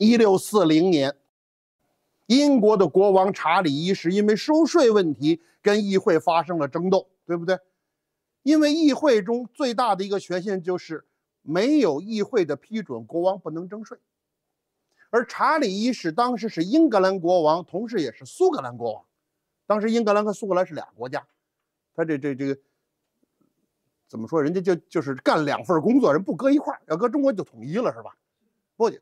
一六四零年，英国的国王查理一世因为收税问题跟议会发生了争斗，对不对？因为议会中最大的一个权限就是没有议会的批准，国王不能征税。而查理一世当时是英格兰国王，同时也是苏格兰国王。当时英格兰和苏格兰是俩国家，他这这这个怎么说？人家就就是干两份工作，人不搁一块儿，要搁中国就统一了，是吧？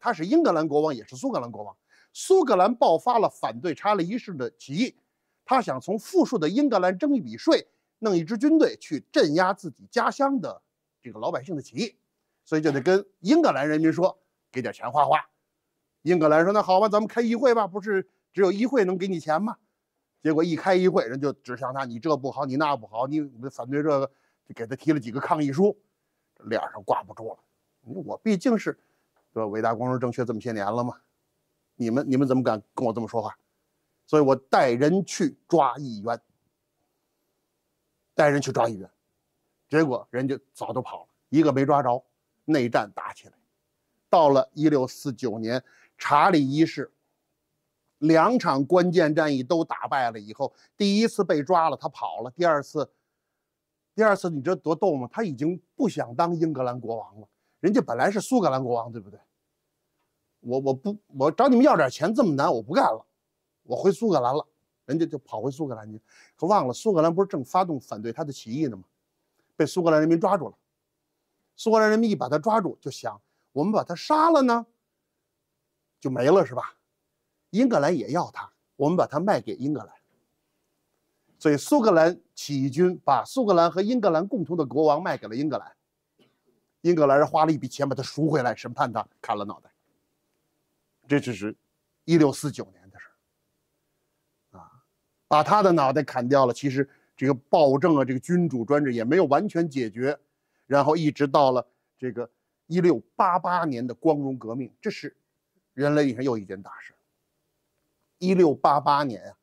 他是英格兰国王，也是苏格兰国王。苏格兰爆发了反对查理一世的起义，他想从富庶的英格兰征一笔税，弄一支军队去镇压自己家乡的这个老百姓的起义，所以就得跟英格兰人民说，给点钱花花。英格兰说：“那好吧，咱们开议会吧，不是只有议会能给你钱吗？”结果一开议会，人就指向他：“你这不好，你那不好，你反对这个，就给他提了几个抗议书。”脸上挂不住了，我毕竟是。说伟大光荣正确这么些年了吗？你们你们怎么敢跟我这么说话？所以我带人去抓议员，带人去抓议员，结果人家早都跑，了，一个没抓着。内战打起来，到了一六四九年，查理一世两场关键战役都打败了以后，第一次被抓了，他跑了。第二次，第二次，你知道多逗吗？他已经不想当英格兰国王了，人家本来是苏格兰国王，对不对？我我不我找你们要点钱这么难我不干了，我回苏格兰了。人家就跑回苏格兰去，可忘了苏格兰不是正发动反对他的起义呢吗？被苏格兰人民抓住了。苏格兰人民一把他抓住，就想我们把他杀了呢，就没了是吧？英格兰也要他，我们把他卖给英格兰。所以苏格兰起义军把苏格兰和英格兰共同的国王卖给了英格兰。英格兰人花了一笔钱把他赎回来，审判他，砍了脑袋。这只是，一六四九年的事啊，把他的脑袋砍掉了。其实这个暴政啊，这个君主专制也没有完全解决，然后一直到了这个一六八八年的光荣革命，这是人类史上又一件大事。一六八八年啊，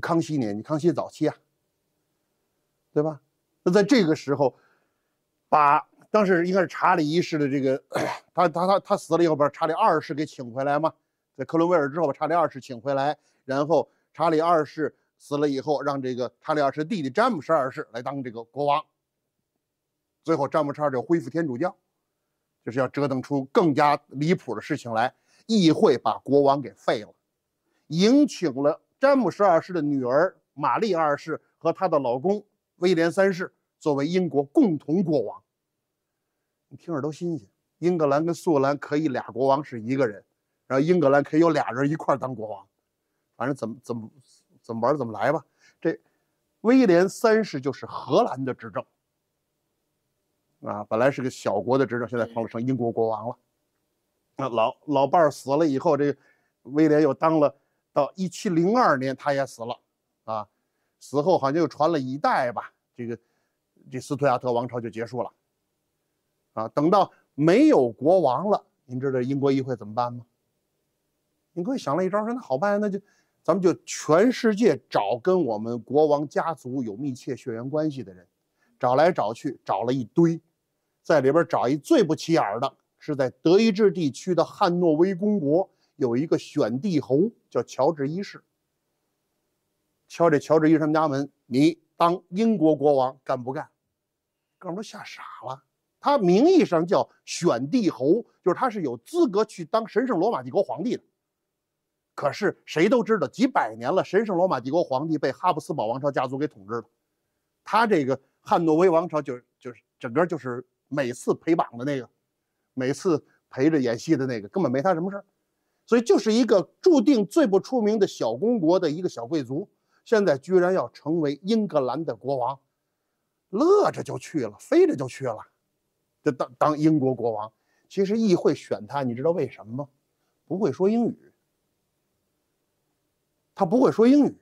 康熙年你康熙早期啊，对吧？那在这个时候，把。当时应该是查理一世的这个，他他他他死了以后，把查理二世给请回来嘛，在克伦威尔之后把查理二世请回来，然后查理二世死了以后，让这个查理二世弟弟詹姆斯二世来当这个国王。最后詹姆斯二世恢复天主教，就是要折腾出更加离谱的事情来。议会把国王给废了，迎请了詹姆斯二世的女儿玛丽二世和她的老公威廉三世作为英国共同国王。你听着都新鲜，英格兰跟苏格兰可以俩国王是一个人，然后英格兰可以有俩人一块当国王，反正怎么怎么怎么玩怎么来吧。这威廉三世就是荷兰的执政，啊，本来是个小国的执政，现在成了英国国王了。那老老伴儿死了以后，这威廉又当了，到一七零二年他也死了，啊，死后好像又传了一代吧，这个这斯图亚特王朝就结束了。啊，等到没有国王了，您知道英国议会怎么办吗？议会想了一招，说：“那好办，那就咱们就全世界找跟我们国王家族有密切血缘关系的人，找来找去找了一堆，在里边找一最不起眼的，是在德意志地区的汉诺威公国有一个选帝侯叫乔治一世。敲这乔治一世家门，你当英国国王干不干？”哥们吓傻了。他名义上叫选帝侯，就是他是有资格去当神圣罗马帝国皇帝的。可是谁都知道，几百年了，神圣罗马帝国皇帝被哈布斯堡王朝家族给统治了。他这个汉诺威王朝就就是整个就是每次陪绑的那个，每次陪着演戏的那个，根本没他什么事儿。所以就是一个注定最不出名的小公国的一个小贵族，现在居然要成为英格兰的国王，乐着就去了，飞着就去了。就当当英国国王，其实议会选他，你知道为什么吗？不会说英语。他不会说英语，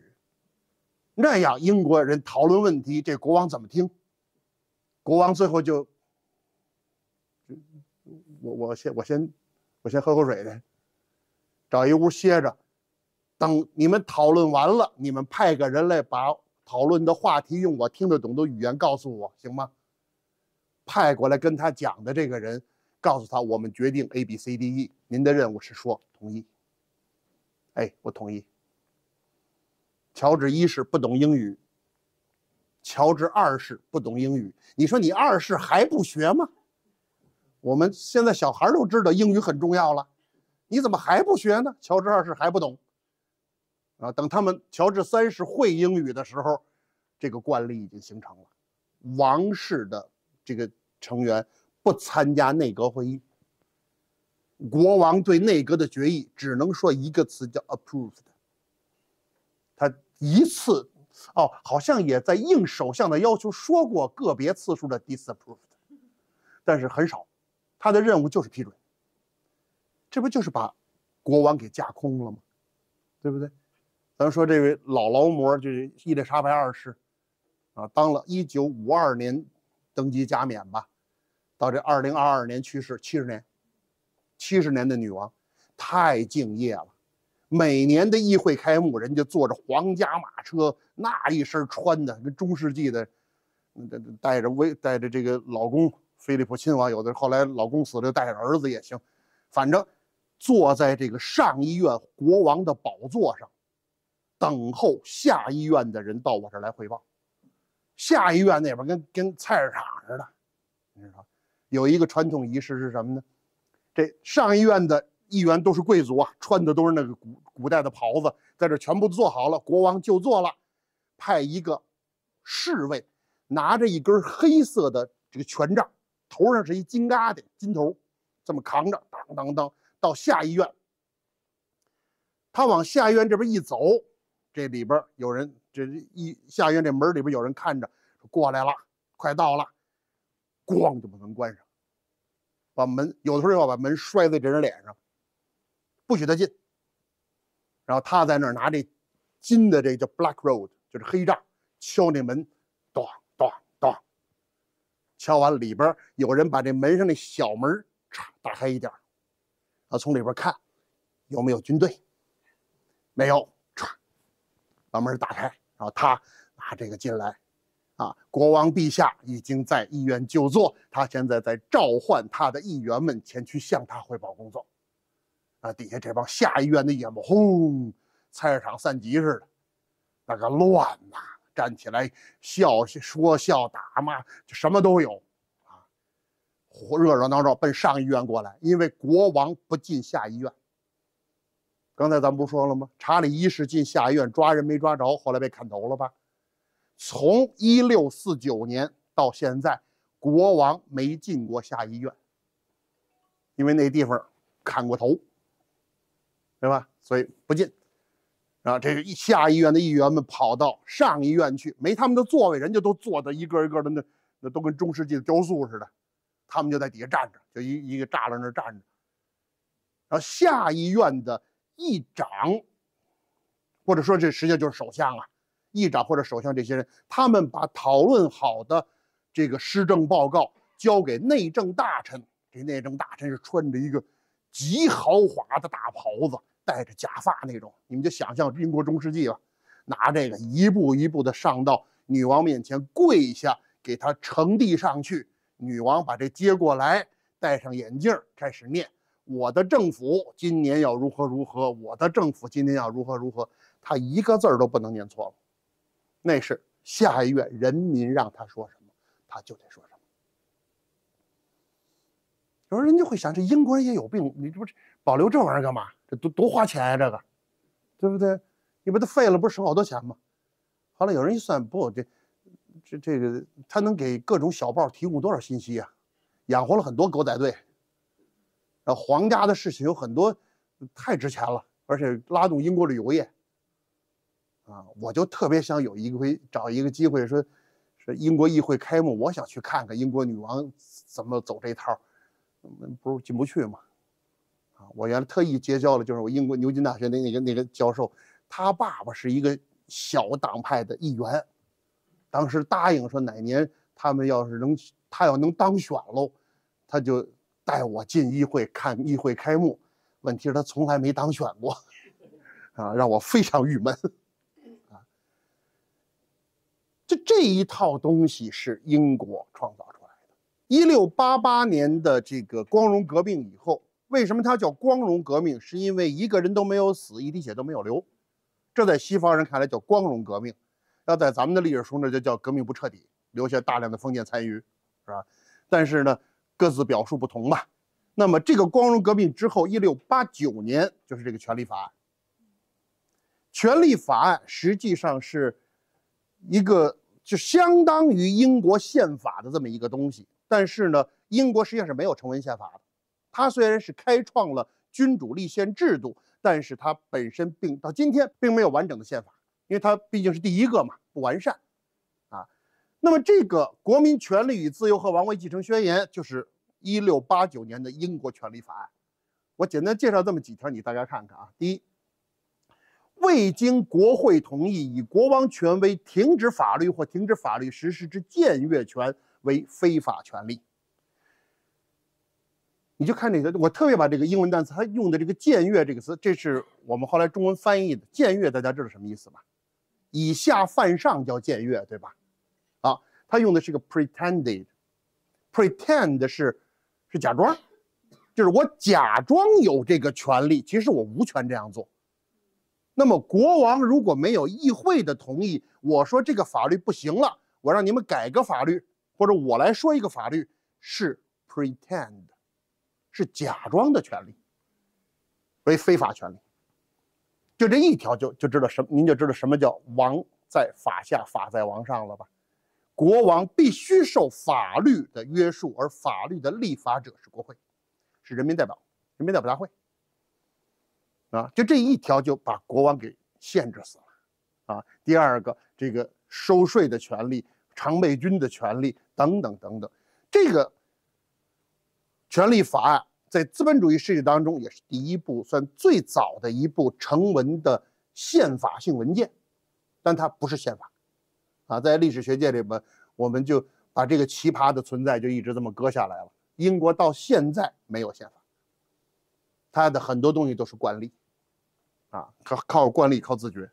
那样英国人讨论问题，这国王怎么听？国王最后就，我我先我先我先喝口水去，找一屋歇着，等你们讨论完了，你们派个人来把讨论的话题用我听得懂的语言告诉我，行吗？派过来跟他讲的这个人，告诉他：“我们决定 A、B、C、D、E，您的任务是说同意。”哎，我同意。乔治一世不懂英语，乔治二世不懂英语。你说你二世还不学吗？我们现在小孩都知道英语很重要了，你怎么还不学呢？乔治二世还不懂。啊，等他们乔治三世会英语的时候，这个惯例已经形成了，王室的。这个成员不参加内阁会议。国王对内阁的决议只能说一个词，叫 approved。他一次哦，好像也在应首相的要求说过个别次数的 disapproved，但是很少。他的任务就是批准。这不就是把国王给架空了吗？对不对？咱说这位老劳模，就是伊丽莎白二世，啊，当了一九五二年。登基加冕吧，到这二零二二年去世七十年，七十年的女王太敬业了。每年的议会开幕，人家坐着皇家马车，那一身穿的跟中世纪的，带着微带着这个老公菲利普亲王，有的后来老公死了就带着儿子也行，反正坐在这个上议院国王的宝座上，等候下议院的人到我这儿来汇报。下医院那边跟跟菜市场似的，你知道，有一个传统仪式是什么呢？这上医院的议员都是贵族啊，穿的都是那个古古代的袍子，在这全部做好了，国王就坐了，派一个侍卫拿着一根黑色的这个权杖，头上是一金疙瘩金头，这么扛着，当当当，到下医院，他往下院这边一走，这里边有人。这一下院这门里边有人看着过来了，快到了，咣就把门关上，把门有的时候要把门摔在这人脸上，不许他进。然后他在那儿拿这金的这叫 black road，就是黑杖敲那门，咚咚咚。敲完里边有人把这门上的小门儿打开一点儿，从里边看有没有军队，没有，唰把门打开。他拿这个进来，啊，国王陛下已经在议院就坐，他现在在召唤他的议员们前去向他汇报工作。啊，底下这帮下议院的眼目轰，菜市场散集似的，那个乱呐，站起来笑说笑打骂，就什么都有啊，热热闹闹奔上议院过来，因为国王不进下议院。刚才咱们不说了吗？查理一世进下议院抓人没抓着，后来被砍头了吧？从一六四九年到现在，国王没进过下议院，因为那地方砍过头，对吧？所以不进啊。这下议院的议员们跑到上议院去，没他们的座位，人家都坐的一个一个的那那都跟中世纪的雕塑似的，他们就在底下站着，就一一个栅栏那站着。然后下议院的。议长，或者说这实际上就是首相啊，议长或者首相这些人，他们把讨论好的这个施政报告交给内政大臣。这内政大臣是穿着一个极豪华的大袍子，戴着假发那种，你们就想象英国中世纪吧，拿这个一步一步的上到女王面前跪下，给她呈递上去，女王把这接过来，戴上眼镜开始念。我的政府今年要如何如何，我的政府今年要如何如何，他一个字儿都不能念错了。那是下一月人民让他说什么，他就得说什么。有人就会想，这英国人也有病，你这不是保留这玩意儿干嘛？这多多花钱呀，这个，对不对？你把它废了，不是省好多钱吗？后来有人一算，不，这这这个他能给各种小报提供多少信息呀？养活了很多狗仔队。呃，皇家的事情有很多，太值钱了，而且拉动英国旅游业。啊，我就特别想有一个找一个机会说，是英国议会开幕，我想去看看英国女王怎么走这套，不是进不去吗？啊，我原来特意结交了，就是我英国牛津大学那那个那个教授，他爸爸是一个小党派的议员，当时答应说哪年他们要是能他要能当选喽，他就。带我进议会看议会开幕，问题是，他从来没当选过，啊，让我非常郁闷，啊，就这一套东西是英国创造出来的。一六八八年的这个光荣革命以后，为什么它叫光荣革命？是因为一个人都没有死，一滴血都没有流，这在西方人看来叫光荣革命，要在咱们的历史书那就叫革命不彻底，留下大量的封建残余，是吧？但是呢。各自表述不同吧。那么，这个光荣革命之后，一六八九年就是这个《权利法案》。《权利法案》实际上是一个就相当于英国宪法的这么一个东西。但是呢，英国实际上是没有成文宪法的。它虽然是开创了君主立宪制度，但是它本身并到今天并没有完整的宪法，因为它毕竟是第一个嘛，不完善。那么，这个《国民权利与自由》和《王位继承宣言》就是一六八九年的《英国权利法案》。我简单介绍这么几条，你大家看看啊。第一，未经国会同意，以国王权威停止法律或停止法律实施之僭越权为非法权利。你就看这个，我特别把这个英文单词，它用的这个“僭越”这个词，这是我们后来中文翻译的“僭越”。大家知道什么意思吗？以下犯上叫僭越，对吧？他用的是个 pretended，pretend 是是假装，就是我假装有这个权利，其实我无权这样做。那么国王如果没有议会的同意，我说这个法律不行了，我让你们改个法律，或者我来说一个法律是 pretend，是假装的权利，为非法权利。就这一条就就知道什您就知道什么叫王在法下，法在王上了吧。国王必须受法律的约束，而法律的立法者是国会，是人民代表，人民代表大会。啊，就这一条就把国王给限制死了，啊，第二个，这个收税的权利、常备军的权利等等等等，这个权利法案在资本主义世界当中也是第一部算最早的一部成文的宪法性文件，但它不是宪法。啊，在历史学界里边，我们就把这个奇葩的存在就一直这么搁下来了。英国到现在没有宪法，它的很多东西都是惯例，啊，靠靠惯例，靠自觉。